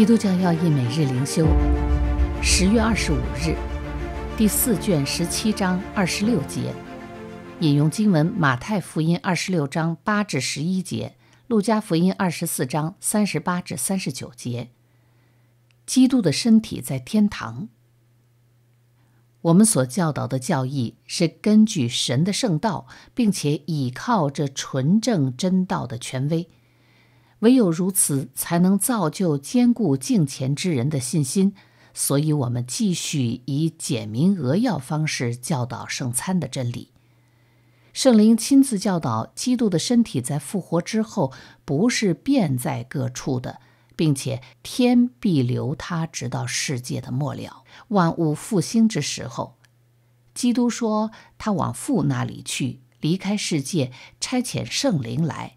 基督教要义每日灵修，十月二十五日，第四卷十七章二十六节，引用经文：马太福音二十六章八至十一节，路加福音二十四章三十八至三十九节。基督的身体在天堂。我们所教导的教义是根据神的圣道，并且倚靠这纯正真道的权威。唯有如此，才能造就坚固敬虔之人的信心。所以，我们继续以简明扼要方式教导圣餐的真理。圣灵亲自教导：基督的身体在复活之后，不是遍在各处的，并且天必留他直到世界的末了，万物复兴之时。候。基督说：“他往父那里去，离开世界，差遣圣灵来。”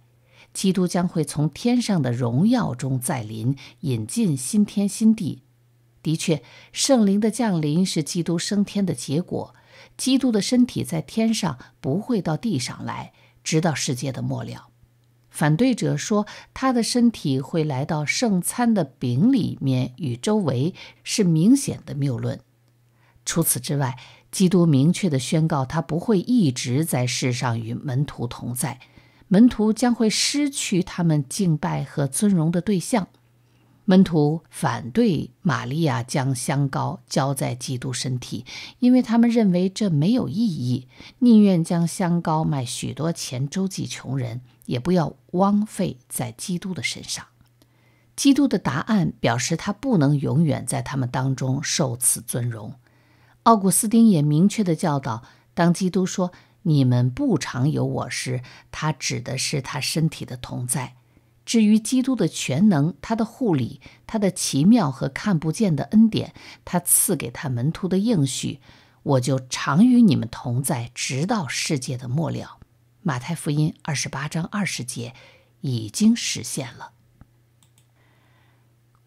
基督将会从天上的荣耀中再临，引进新天新地。的确，圣灵的降临是基督升天的结果。基督的身体在天上不会到地上来，直到世界的末了。反对者说他的身体会来到圣餐的饼里面与周围，是明显的谬论。除此之外，基督明确地宣告他不会一直在世上与门徒同在。门徒将会失去他们敬拜和尊荣的对象。门徒反对玛利亚将香膏浇在基督身体，因为他们认为这没有意义，宁愿将香膏卖许多钱周济穷人，也不要枉费在基督的身上。基督的答案表示他不能永远在他们当中受此尊荣。奥古斯丁也明确地教导：当基督说。你们不常有我时，他指的是他身体的同在。至于基督的全能、他的护理、他的奇妙和看不见的恩典，他赐给他门徒的应许，我就常与你们同在，直到世界的末了。马太福音二十八章二十节已经实现了。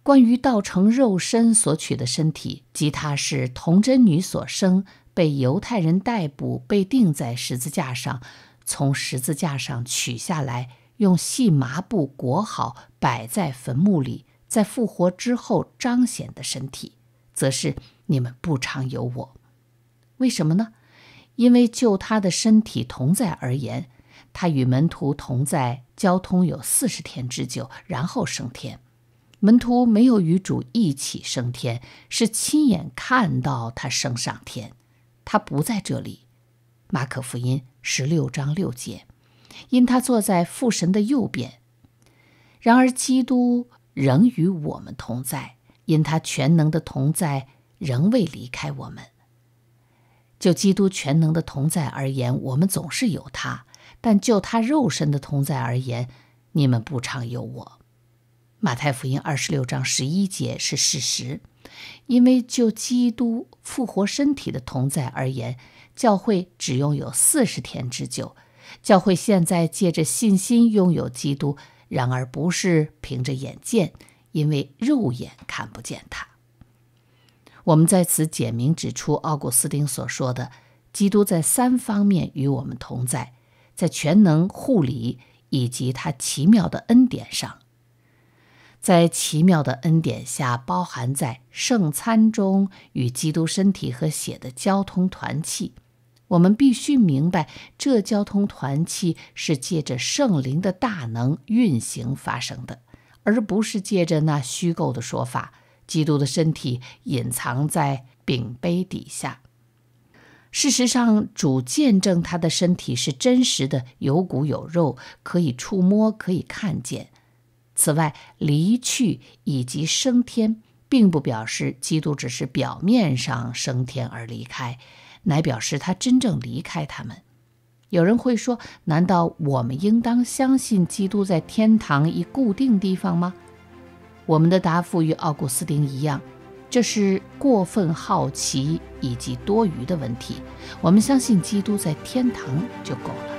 关于道成肉身所取的身体即他是童真女所生。被犹太人逮捕，被钉在十字架上，从十字架上取下来，用细麻布裹好，摆在坟墓里。在复活之后彰显的身体，则是你们不常有我。为什么呢？因为就他的身体同在而言，他与门徒同在，交通有四十天之久，然后升天。门徒没有与主一起升天，是亲眼看到他升上天。他不在这里，《马可福音》十六章六节，因他坐在父神的右边。然而，基督仍与我们同在，因他全能的同在仍未离开我们。就基督全能的同在而言，我们总是有他；但就他肉身的同在而言，你们不常有我。马太福音二十六章十一节是事实，因为就基督复活身体的同在而言，教会只拥有四十天之久。教会现在借着信心拥有基督，然而不是凭着眼见，因为肉眼看不见他。我们在此简明指出奥古斯丁所说的：基督在三方面与我们同在，在全能护理以及他奇妙的恩典上。在奇妙的恩典下，包含在圣餐中与基督身体和血的交通团契，我们必须明白，这交通团契是借着圣灵的大能运行发生的，而不是借着那虚构的说法：基督的身体隐藏在饼杯底下。事实上，主见证他的身体是真实的，有骨有肉，可以触摸，可以看见。此外，离去以及升天，并不表示基督只是表面上升天而离开，乃表示他真正离开他们。有人会说：“难道我们应当相信基督在天堂一固定地方吗？”我们的答复与奥古斯丁一样，这是过分好奇以及多余的问题。我们相信基督在天堂就够了。